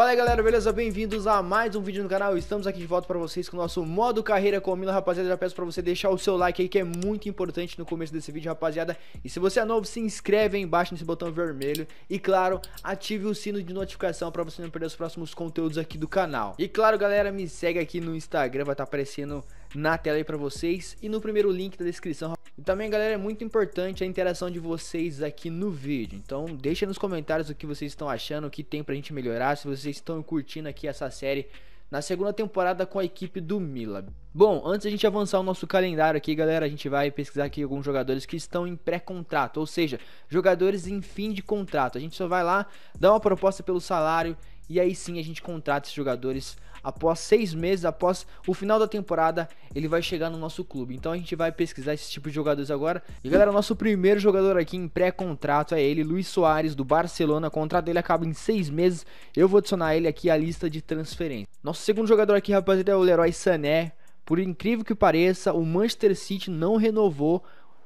Fala aí galera, beleza? Bem-vindos a mais um vídeo no canal. Estamos aqui de volta para vocês com o nosso modo carreira com o Milo, rapaziada. Já peço para você deixar o seu like aí que é muito importante no começo desse vídeo, rapaziada. E se você é novo, se inscreve aí embaixo nesse botão vermelho e claro, ative o sino de notificação para você não perder os próximos conteúdos aqui do canal. E claro, galera, me segue aqui no Instagram, vai estar tá aparecendo na tela aí para vocês e no primeiro link da descrição. E também, galera, é muito importante a interação de vocês aqui no vídeo. Então, deixa nos comentários o que vocês estão achando, o que tem pra gente melhorar, se vocês estão curtindo aqui essa série na segunda temporada com a equipe do Mila. Bom, antes a gente avançar o nosso calendário aqui, galera, a gente vai pesquisar aqui alguns jogadores que estão em pré-contrato, ou seja, jogadores em fim de contrato. A gente só vai lá, dá uma proposta pelo salário e aí sim a gente contrata esses jogadores após seis meses, após o final da temporada, ele vai chegar no nosso clube. Então a gente vai pesquisar esse tipo de jogadores agora. E galera, nosso primeiro jogador aqui em pré-contrato é ele, Luiz Soares, do Barcelona. O contrato dele acaba em seis meses. Eu vou adicionar ele aqui à lista de transferência. Nosso segundo jogador aqui, rapaziada, é o Leroy Sané. Por incrível que pareça, o Manchester City não renovou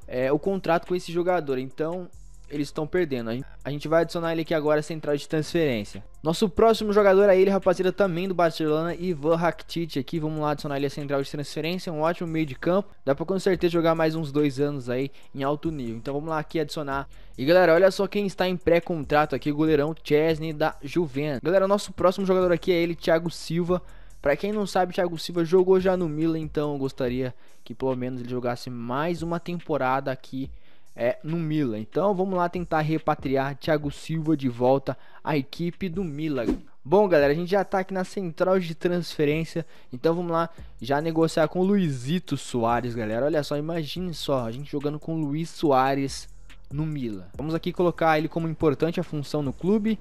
é, o contrato com esse jogador. Então, eles estão perdendo. A gente vai adicionar ele aqui agora, central de transferência. Nosso próximo jogador é ele, rapaziada, também do Barcelona, Ivan Rakitic aqui. Vamos lá adicionar ele a central de transferência, um ótimo meio de campo. Dá pra com certeza jogar mais uns dois anos aí em alto nível. Então vamos lá aqui adicionar. E galera, olha só quem está em pré-contrato aqui, o goleirão Chesney da Juventus. Galera, nosso próximo jogador aqui é ele, Thiago Silva. Para quem não sabe, Thiago Silva jogou já no Milan, então eu gostaria que pelo menos ele jogasse mais uma temporada aqui é, no Milan. Então vamos lá tentar repatriar Thiago Silva de volta à equipe do Milan. Bom, galera, a gente já tá aqui na central de transferência, então vamos lá já negociar com o Luizito Soares, galera. Olha só, imagine só, a gente jogando com o Luiz Soares no Milan. Vamos aqui colocar ele como importante a função no clube.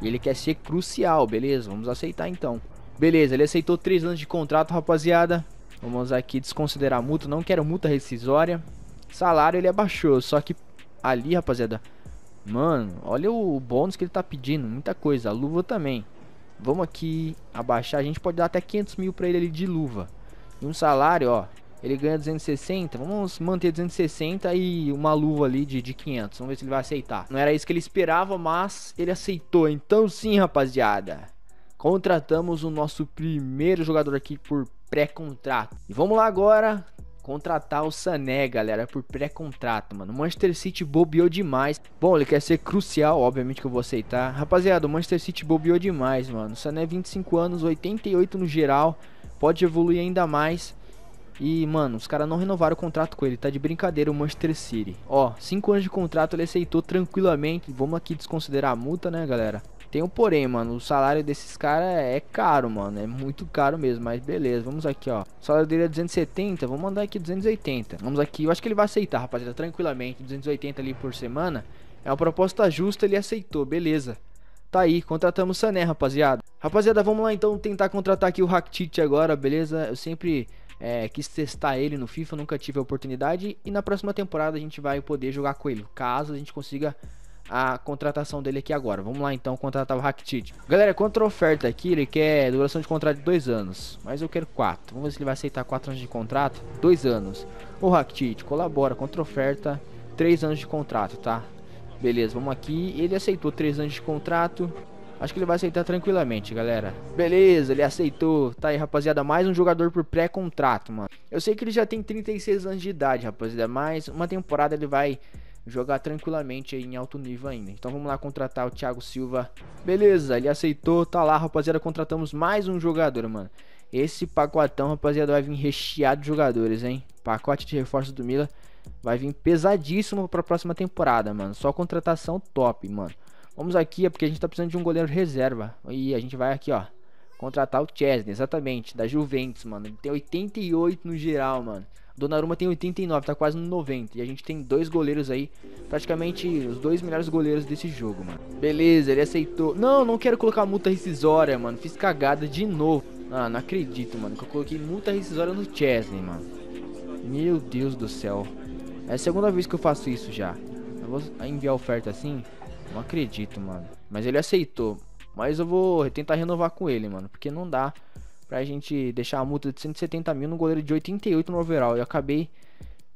E ele quer ser crucial, beleza? Vamos aceitar então. Beleza, ele aceitou 3 anos de contrato, rapaziada. Vamos aqui desconsiderar a multa, não quero multa rescisória. Salário ele abaixou, só que ali, rapaziada, mano, olha o bônus que ele tá pedindo, muita coisa. A luva também. Vamos aqui abaixar, a gente pode dar até 500 mil pra ele ali de luva. E um salário, ó, ele ganha 260, vamos manter 260 e uma luva ali de, de 500, vamos ver se ele vai aceitar. Não era isso que ele esperava, mas ele aceitou, então sim, rapaziada. Contratamos o nosso primeiro jogador aqui por pré-contrato. E vamos lá agora contratar o Sané, galera, por pré-contrato, mano. O Manchester City bobeou demais. Bom, ele quer ser crucial, obviamente que eu vou aceitar. Rapaziada, o Manchester City bobeou demais, mano. O Sané 25 é anos, 88 no geral, pode evoluir ainda mais. E, mano, os caras não renovaram o contrato com ele, tá de brincadeira o Manchester City. Ó, 5 anos de contrato ele aceitou tranquilamente. Vamos aqui desconsiderar a multa, né, galera? Tem um porém, mano. O salário desses caras é caro, mano. É muito caro mesmo, mas beleza. Vamos aqui, ó. O salário dele é 270. Vamos mandar aqui 280. Vamos aqui. Eu acho que ele vai aceitar, rapaziada, tranquilamente. 280 ali por semana. É uma proposta justa, ele aceitou, beleza. Tá aí, contratamos o Sané, rapaziada. Rapaziada, vamos lá então tentar contratar aqui o Rakitic agora, beleza? Eu sempre é, quis testar ele no FIFA, nunca tive a oportunidade. E na próxima temporada a gente vai poder jogar com ele, caso a gente consiga a contratação dele aqui agora. Vamos lá então contratar o Rakitic. Galera, contra oferta aqui, ele quer duração de contrato de 2 anos, mas eu quero 4. Vamos ver se ele vai aceitar 4 anos de contrato. 2 anos. O Rakitic colabora contra oferta, 3 anos de contrato, tá? Beleza, vamos aqui. Ele aceitou 3 anos de contrato. Acho que ele vai aceitar tranquilamente, galera. Beleza, ele aceitou. Tá aí, rapaziada, mais um jogador por pré-contrato, mano. Eu sei que ele já tem 36 anos de idade, rapaziada, mas uma temporada ele vai jogar tranquilamente em alto nível ainda. Então vamos lá contratar o Thiago Silva. Beleza, ele aceitou, tá lá, rapaziada, contratamos mais um jogador, mano. Esse pacotão, rapaziada, vai vir recheado de jogadores, hein? Pacote de reforço do Mila vai vir pesadíssimo pra próxima temporada, mano. Só contratação top, mano. Vamos aqui, é porque a gente tá precisando de um goleiro reserva. E a gente vai aqui, ó, contratar o Chesney, exatamente, da Juventus, mano. Ele tem 88 no geral, mano. Donnarumma tem 89, tá quase no 90. E a gente tem dois goleiros aí, praticamente os dois melhores goleiros desse jogo, mano. Beleza, ele aceitou. Não, não quero colocar multa rescisória, mano. Fiz cagada de novo. Ah, não acredito, mano, que eu coloquei multa rescisória no Chesney, mano. Meu Deus do céu. É a segunda vez que eu faço isso já. Eu vou enviar oferta assim? Não acredito, mano. Mas ele aceitou. Mas eu vou tentar renovar com ele, mano. Porque não dá pra gente deixar a multa de 170 mil no goleiro de 88 no overall. Eu acabei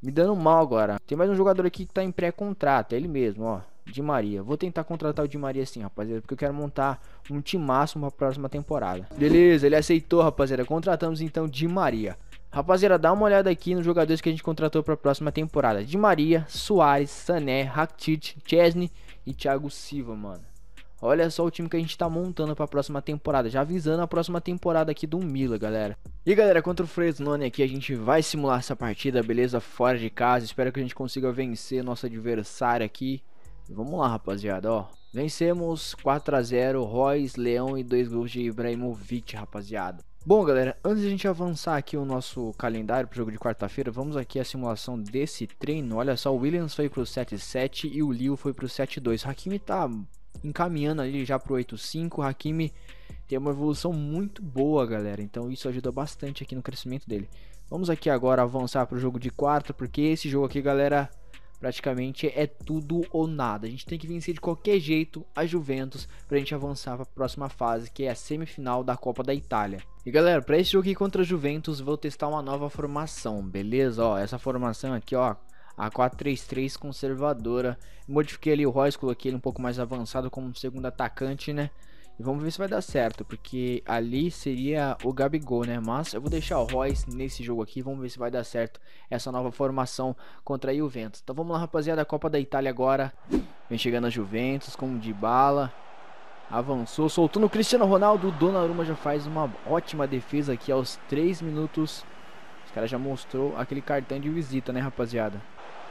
me dando mal agora. Tem mais um jogador aqui que tá em pré-contrato, é ele mesmo, ó. Di Maria. Vou tentar contratar o Di Maria sim, rapaziada, porque eu quero montar um time máximo pra próxima temporada. Beleza, ele aceitou, rapaziada. Contratamos então Di Maria. Rapaziada, dá uma olhada aqui nos jogadores que a gente contratou para a próxima temporada. Di Maria, Soares, Sané, Rakitic, Chesney e Thiago Silva, mano. Olha só o time que a gente tá montando para a próxima temporada, já avisando a próxima temporada aqui do Mila, galera. E galera, contra o Fresnone aqui, a gente vai simular essa partida, beleza? Fora de casa, espero que a gente consiga vencer nosso adversário aqui. Vamos lá, rapaziada, ó. Vencemos 4 a 0 Royce, Leão e dois gols de Ibrahimovic, rapaziada. Bom, galera, antes de a gente avançar aqui o nosso calendário para o jogo de quarta-feira, vamos aqui a simulação desse treino. Olha só, o Williams foi pro 7 x 7 e o Liu foi pro 7 x 2 Hakimi tá encaminhando ali já pro 8.5. O Hakimi tem uma evolução muito boa, galera. Então isso ajuda bastante aqui no crescimento dele. Vamos aqui agora avançar pro jogo de quarta, porque esse jogo aqui, galera, praticamente é tudo ou nada. A gente tem que vencer de qualquer jeito a Juventus pra gente avançar para a próxima fase, que é a semifinal da Copa da Itália. E galera, para esse jogo aqui contra a Juventus, vou testar uma nova formação, beleza? Ó, essa formação aqui, ó, a 4-3-3 conservadora. Modifiquei ali o Royce, coloquei ele um pouco mais avançado como segundo atacante, né? E vamos ver se vai dar certo, porque ali seria o Gabigol, né? Mas eu vou deixar o Royce nesse jogo aqui, vamos ver se vai dar certo essa nova formação contra a Juventus. Então vamos lá, rapaziada, Copa da Itália agora. Vem chegando a Juventus com o Dybala. Avançou, soltou no Cristiano Ronaldo. Donnarumma já faz uma ótima defesa aqui aos 3 minutos. Os caras já mostrou aquele cartão de visita, né, rapaziada?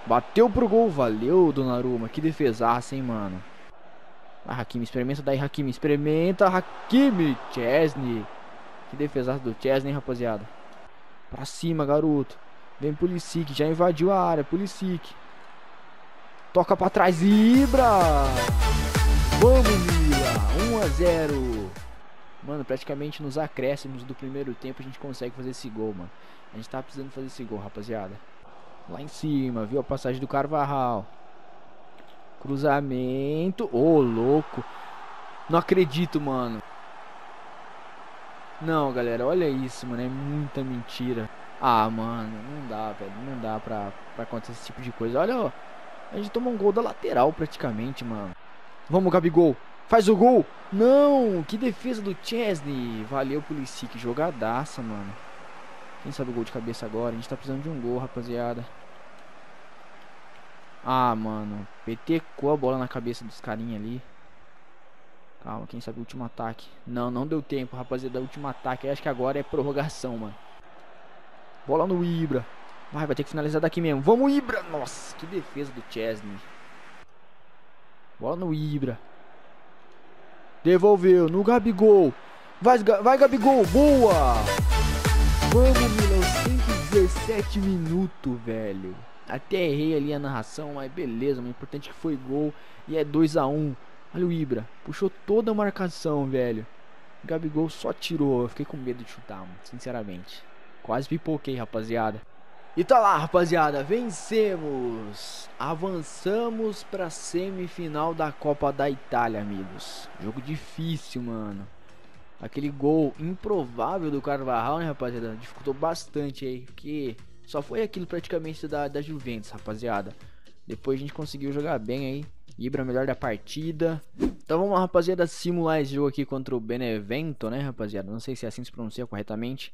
Bateu pro gol, valeu Donnarumma, que defesaça, hein, mano. Ah, Hakimi, experimenta daí, Hakimi, experimenta, Hakimi, Chesney. Que defesaça do Chesney, hein, rapaziada. Pra cima, garoto. Vem Pulisic, já invadiu a área, Pulisic. Toca pra trás, Ibra. Vamos, Mila, 1 a 0. Mano, praticamente nos acréscimos do primeiro tempo a gente consegue fazer esse gol, mano. A gente tá precisando fazer esse gol, rapaziada. Lá em cima, viu a passagem do Carvajal. Cruzamento. Ô, oh, louco. Não acredito, mano. Não, galera, olha isso, mano. É muita mentira. Ah, mano, não dá, velho. Não dá pra, pra acontecer esse tipo de coisa. Olha, ó. A gente tomou um gol da lateral praticamente, mano. Vamos, Gabigol. Faz o gol. Não, que defesa do Chesney. Valeu, Pulisic. Jogadaça, mano. Quem sabe o gol de cabeça agora? A gente tá precisando de um gol, rapaziada. Ah, mano. Petecou a bola na cabeça dos carinha ali. Calma, quem sabe o último ataque. Não, não deu tempo, rapaziada. Último ataque. Eu acho que agora é prorrogação, mano. Bola no Ibra. Vai, vai ter que finalizar daqui mesmo. Vamos, Ibra! Nossa, que defesa do Chesney. Bola no Ibra. Devolveu no Gabigol. Vai, vai Gabigol. Boa! Vamos mil 117 minutos, velho. Até errei ali a narração, mas beleza, o importante é que foi gol e é 2 a 1 Olha o Ibra, puxou toda a marcação, velho. O Gabigol só tirou, eu fiquei com medo de chutar, mano, sinceramente. Quase pipoquei, rapaziada. E tá lá, rapaziada, vencemos! Avançamos pra semifinal da Copa da Itália, amigos. Jogo difícil, mano. Aquele gol improvável do Carvajal, né, rapaziada? Dificultou bastante aí, porque só foi aquilo praticamente da, da Juventus, rapaziada. Depois a gente conseguiu jogar bem aí. Ibra melhor da partida. Então vamos lá, rapaziada, simular esse jogo aqui contra o Benevento, né, rapaziada? Não sei se é assim se pronuncia corretamente.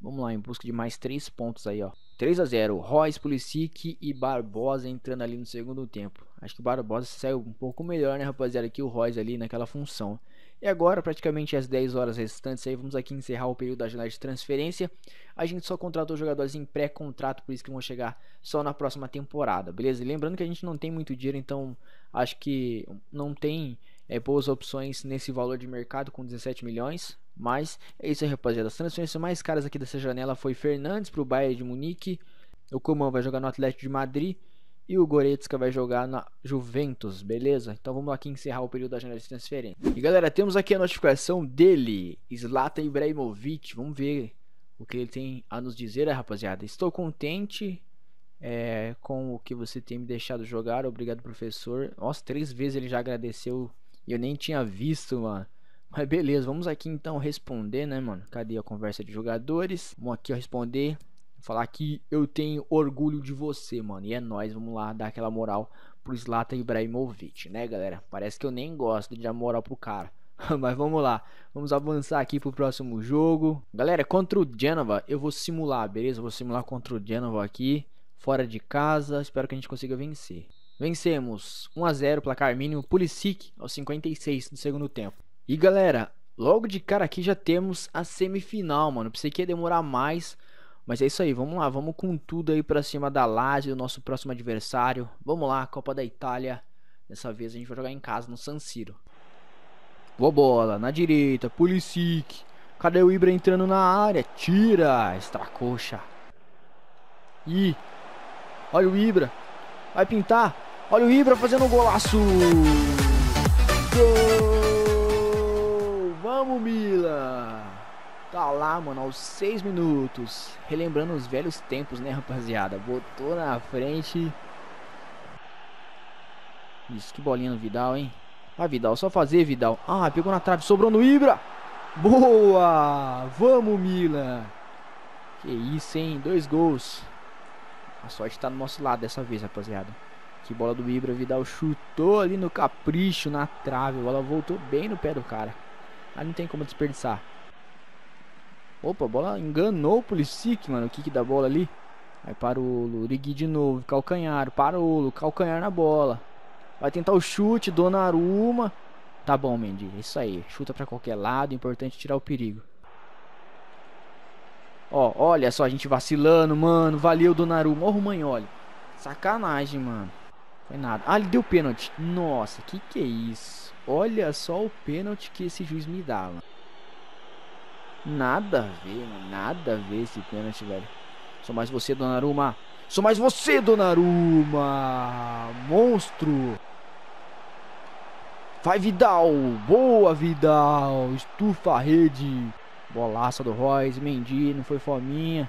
Vamos lá, em busca de mais 3 pontos aí, ó. 3 a 0 Royce, Pulisic e Barbosa entrando ali no segundo tempo. Acho que o Barbosa saiu um pouco melhor, né, rapaziada, que o Royce ali naquela função. E agora, praticamente às 10 horas restantes, aí vamos aqui encerrar o período da janela de transferência. A gente só contratou jogadores em pré-contrato, por isso que vão chegar só na próxima temporada, beleza? E lembrando que a gente não tem muito dinheiro, então acho que não tem é, boas opções nesse valor de mercado com 17 milhões. Mas é isso aí, rapaziada. As transferências mais caras aqui dessa janela foi Fernandes para o Bayern de Munique. O Coman vai jogar no Atlético de Madrid e o Goretzka vai jogar na Juventus, beleza? Então vamos aqui encerrar o período da janela de transferência. E galera, temos aqui a notificação dele, Zlatan Ibrahimovic. Vamos ver o que ele tem a nos dizer, né, rapaziada. Estou contente é, com o que você tem me deixado jogar. Obrigado, professor. Nossa, três vezes ele já agradeceu e eu nem tinha visto, mano. Mas beleza, vamos aqui então responder, né, mano? Cadê a conversa de jogadores? Vamos aqui responder. Falar que eu tenho orgulho de você, mano. E é nós, vamos lá dar aquela moral pro Zlatan Ibrahimovic, né, galera? Parece que eu nem gosto de dar moral pro cara. Mas vamos lá, vamos avançar aqui pro próximo jogo. Galera, contra o Genova, eu vou simular, beleza? vou simular contra o Genova aqui, fora de casa. Espero que a gente consiga vencer. Vencemos 1 a 0 placar mínimo, Pulisic aos 56 do segundo tempo. E galera, logo de cara aqui já temos a semifinal, mano. Pensei que ia demorar mais, mas é isso aí, vamos lá, vamos com tudo aí para cima da Lazio, nosso próximo adversário. Vamos lá, Copa da Itália. Dessa vez a gente vai jogar em casa no San Siro. Boa bola, na direita, Pulisic. Cadê o Ibra entrando na área? Tira, extracoxa. Ih, olha o Ibra. Vai pintar. Olha o Ibra fazendo um golaço. Gol! Vamos, Milan! Tá lá, mano, aos 6 minutos. Relembrando os velhos tempos, né, rapaziada? Botou na frente. Isso, que bolinha no Vidal, hein? Vai, ah, Vidal, só fazer, Vidal. Ah, pegou na trave, sobrou no Ibra. Boa! Vamos, Milan! Que isso, hein? Dois gols. A sorte tá no nosso lado dessa vez, rapaziada. Que bola do Ibra, Vidal chutou ali no capricho, na trave. A bola voltou bem no pé do cara. Aí não tem como desperdiçar. Opa, a bola enganou o Pulisic, mano. O kick da bola ali. Aí para o Lurigui de novo. Calcanhar, Parolo. Calcanhar na bola. Vai tentar o chute, Donnarumma. Tá bom, Mendy. É isso aí. Chuta para qualquer lado. Importante tirar o perigo. Ó, olha só a gente vacilando, mano. Valeu, Donnarumma. Ó o Romagnoli. Sacanagem, mano. Foi nada. Ah, ele deu pênalti. Nossa, que que é isso? Olha só o pênalti que esse juiz me dá, mano. Nada a ver, nada a ver esse pênalti, velho. Sou mais você, Donnarumma. Sou mais você, Donnarumma. Monstro. Vai, Vidal. Boa, Vidal. Estufa a rede. Bolaça do Royce. Mendy, não foi fominha.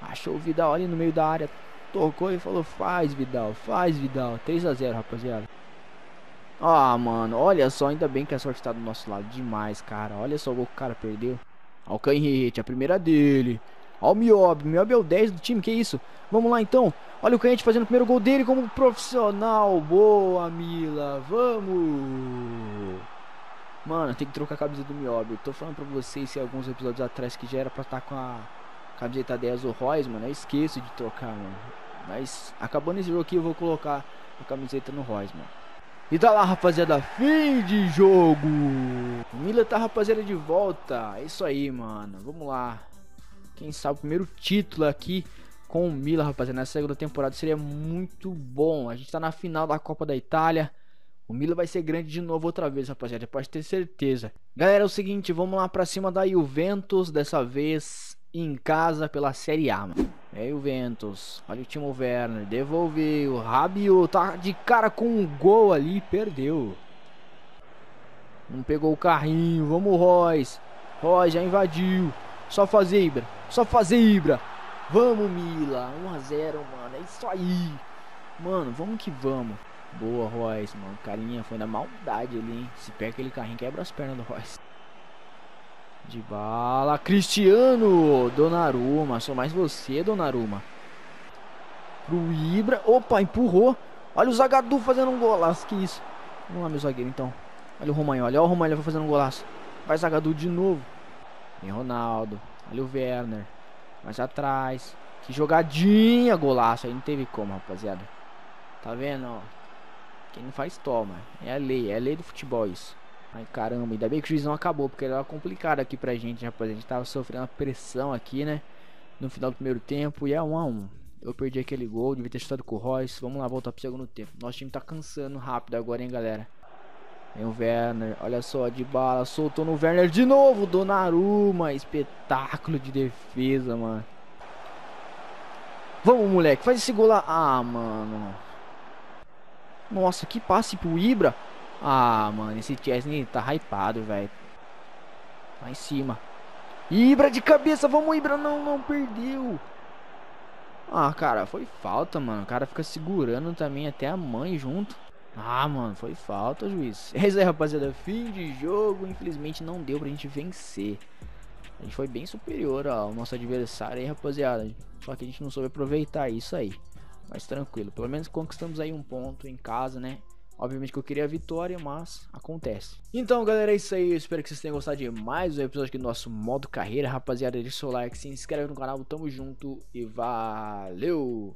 Achou o Vidal ali no meio da área. Tocou e falou, faz, Vidal. Faz, Vidal. 3 a 0 rapaziada. Ah, mano, olha só, ainda bem que a sorte tá do nosso lado demais, cara. Olha só o gol que o cara perdeu. Olha o Canhete, a primeira dele. Olha o Miob, o Miob é o 10 do time, que isso? Vamos lá então. Olha o Canhete fazendo o primeiro gol dele como profissional. Boa, Mila. Vamos. Mano, tem que trocar a camisa do Miob. Eu tô falando pra vocês se alguns episódios atrás que já era pra estar tá com a camiseta 10 do Royce, mano. Eu esqueço de trocar, mano. Mas acabando esse jogo aqui eu vou colocar a camiseta no Royce, mano. E tá lá, rapaziada, fim de jogo! Mila tá, rapaziada, de volta. É isso aí, mano. Vamos lá. Quem sabe o primeiro título aqui com o Mila, rapaziada. Na segunda temporada seria muito bom. A gente tá na final da Copa da Itália. O Mila vai ser grande de novo outra vez, rapaziada. Pode ter certeza. Galera, é o seguinte, vamos lá pra cima da Juventus dessa vez em casa pela Série A, mano. É o Ventos, olha o Timo Werner, devolveu, Rabiot tá de cara com um gol ali, perdeu. Não pegou o carrinho, vamos Royce. Royce já invadiu, só fazer Ibra, só fazer Ibra. Vamos Mila, 1x0 mano, é isso aí. Mano, vamos que vamos. Boa Royce, mano, carinha foi na maldade ali, hein. Se pega aquele carrinho, quebra as pernas do Royce. De bala, Cristiano, Donnarumma, sou mais você, Donnarumma. Pro Ibra, opa, empurrou. Olha o Zagadu fazendo um golaço, que isso. Vamos lá, meu zagueiro, então. Olha o Romagnoli, olha o Romagnoli fazendo um golaço. Vai Zagadu de novo. Vem Ronaldo, olha o Werner. Mais atrás. Que jogadinha, golaço. Aí não teve como, rapaziada. Tá vendo, ó. Quem não faz, toma. É a lei, é a lei do futebol isso. Ai caramba, ainda bem que o juiz não acabou, porque era complicado aqui pra gente, né, rapaz. A gente tava sofrendo uma pressão aqui, né? No final do primeiro tempo e é 1 um a 1 um. Eu perdi aquele gol, devia ter chutado com o Royce. Vamos lá, voltar pro segundo tempo. Nosso time tá cansando rápido agora, hein, galera. Vem o Werner, olha só, de bala, soltou no Werner de novo, Donnarumma, espetáculo de defesa, mano. Vamos, moleque, faz esse gol lá. Ah, mano. Nossa, que passe pro Ibra. Ah, mano, esse Chesney tá hypado, velho. Lá tá em cima. Ibra de cabeça, vamos Ibra, não, não, perdeu. Ah, cara, foi falta, mano. O cara fica segurando também até a mãe junto. Ah, mano, foi falta, juiz. É isso aí, rapaziada. Fim de jogo. Infelizmente não deu pra gente vencer. A gente foi bem superior ao nosso adversário aí, rapaziada. Só que a gente não soube aproveitar isso aí. Mas tranquilo, pelo menos conquistamos aí um ponto em casa, né? Obviamente que eu queria a vitória, mas acontece. Então, galera, é isso aí. Eu espero que vocês tenham gostado de mais um episódio aqui do nosso modo carreira. Rapaziada, deixa o seu like, se inscreve no canal, tamo junto e valeu!